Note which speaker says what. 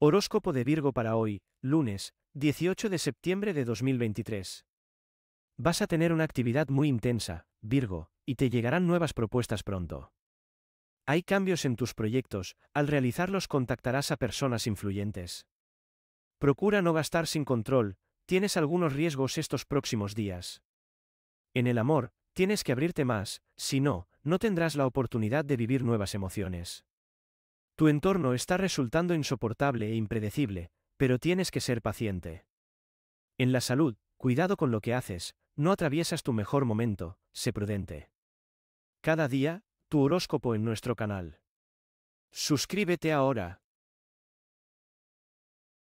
Speaker 1: Horóscopo de Virgo para hoy, lunes, 18 de septiembre de 2023. Vas a tener una actividad muy intensa, Virgo, y te llegarán nuevas propuestas pronto. Hay cambios en tus proyectos, al realizarlos contactarás a personas influyentes. Procura no gastar sin control, tienes algunos riesgos estos próximos días. En el amor, tienes que abrirte más, si no, no tendrás la oportunidad de vivir nuevas emociones. Tu entorno está resultando insoportable e impredecible, pero tienes que ser paciente. En la salud, cuidado con lo que haces, no atraviesas tu mejor momento, sé prudente. Cada día, tu horóscopo en nuestro canal. Suscríbete ahora.